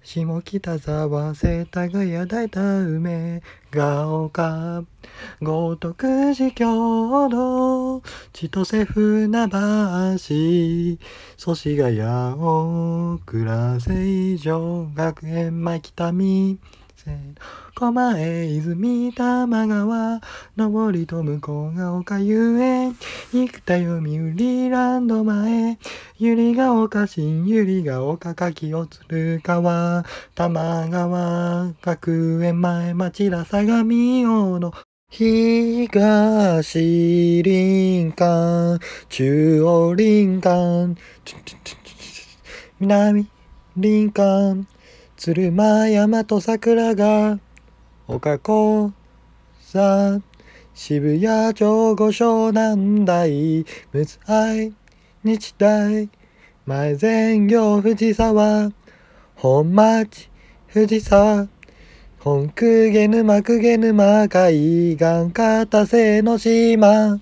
下北沢世田谷大田梅が丘豪徳寺郷都、千歳船橋祖師ヶ谷大倉成城学園前北見狛江泉玉川上りと向こうが丘遊園生田読売ランド前ゆりが丘新ゆりが丘かきをつる川玉川学園前町ら相模大野東林間中央林間南林間鶴間山と桜が岡子さ渋谷町五湘南台六愛日大前前行藤沢本町藤沢本公家沼公家沼海岸片瀬の島